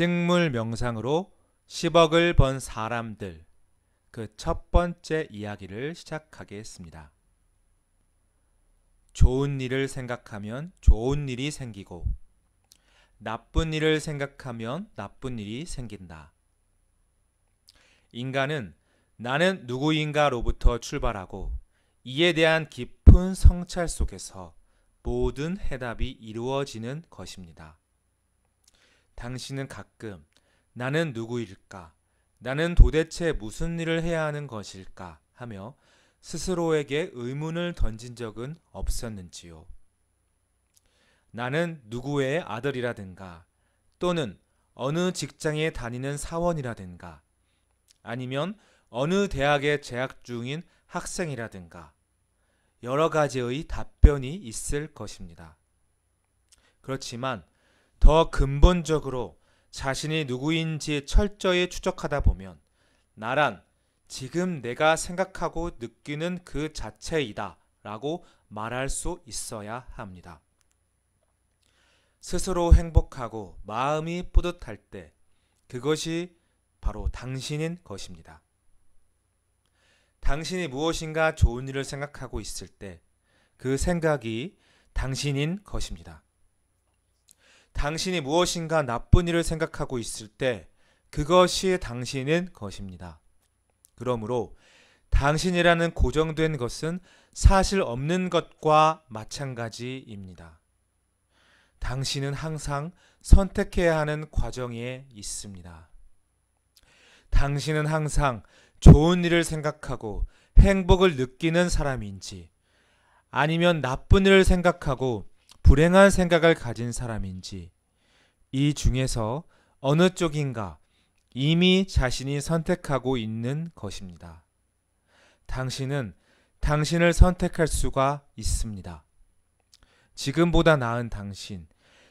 식물 명상으로 10억을 번 사람들 그 첫 번째 이야기를 시작하겠습니다. 좋은 일을 생각하면 좋은 일이 생기고 나쁜 일을 생각하면 나쁜 일이 생긴다. 인간은 나는 누구인가로부터 출발하고 이에 대한 깊은 성찰 속에서 모든 해답이 이루어지는 것입니다. 당신은 가끔 나는 누구일까? 나는 도대체 무슨 일을 해야 하는 것일까? 하며 스스로에게 의문을 던진 적은 없었는지요. 나는 누구의 아들이라든가 또는 어느 직장에 다니는 사원이라든가 아니면 어느 대학에 재학 중인 학생이라든가 여러 가지의 답변이 있을 것입니다. 그렇지만 더 근본적으로 자신이 누구인지 철저히 추적하다 보면 나란 지금 내가 생각하고 느끼는 그 자체이다 라고 말할 수 있어야 합니다. 스스로 행복하고 마음이 뿌듯할 때 그것이 바로 당신인 것입니다. 당신이 무엇인가 좋은 일을 생각하고 있을 때 그 생각이 당신인 것입니다. 당신이 무엇인가 나쁜 일을 생각하고 있을 때 그것이 당신인 것입니다. 그러므로 당신이라는 고정된 것은 사실 없는 것과 마찬가지입니다. 당신은 항상 선택해야 하는 과정에 있습니다. 당신은 항상 좋은 일을 생각하고 행복을 느끼는 사람인지 아니면 나쁜 일을 생각하고 불행한 생각을 가진 사람인지 이 중에서 어느 쪽인가 이미 자신이 선택하고 있는 것입니다. 당신은 당신을 선택할 수가 있습니다. 지금보다 나은 당신,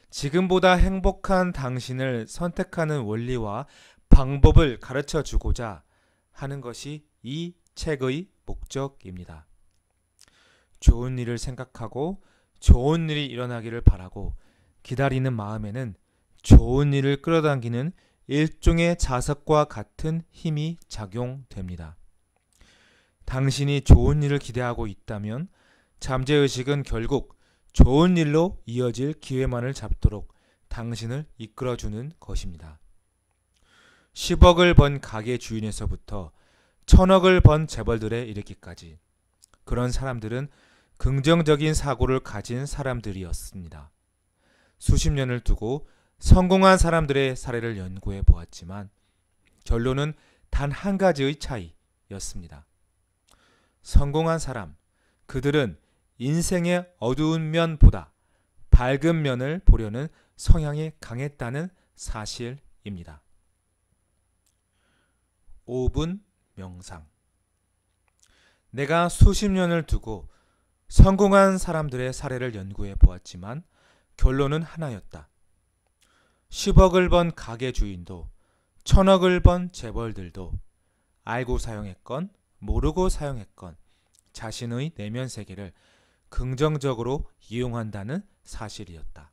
지금보다 행복한 당신을 선택하는 원리와 방법을 가르쳐 주고자 하는 것이 이 책의 목적입니다. 좋은 일을 생각하고 좋은 일이 일어나기를 바라고 기다리는 마음에는 좋은 일을 끌어당기는 일종의 자석과 같은 힘이 작용됩니다. 당신이 좋은 일을 기대하고 있다면 잠재의식은 결국 좋은 일로 이어질 기회만을 잡도록 당신을 이끌어주는 것입니다. 10억을 번 가게 주인에서부터 천억을 번 재벌들에 이르기까지 그런 사람들은 긍정적인 사고를 가진 사람들이었습니다. 수십 년을 두고 성공한 사람들의 사례를 연구해 보았지만 결론은 단 한 가지의 차이였습니다. 성공한 사람, 그들은 인생의 어두운 면보다 밝은 면을 보려는 성향이 강했다는 사실입니다. 5분 명상 내가 수십 년을 두고 성공한 사람들의 사례를 연구해 보았지만 결론은 하나였다. 10억을 번 가게 주인도 천억을 번 재벌들도 알고 사용했건 모르고 사용했건 자신의 내면 세계를 긍정적으로 이용한다는 사실이었다.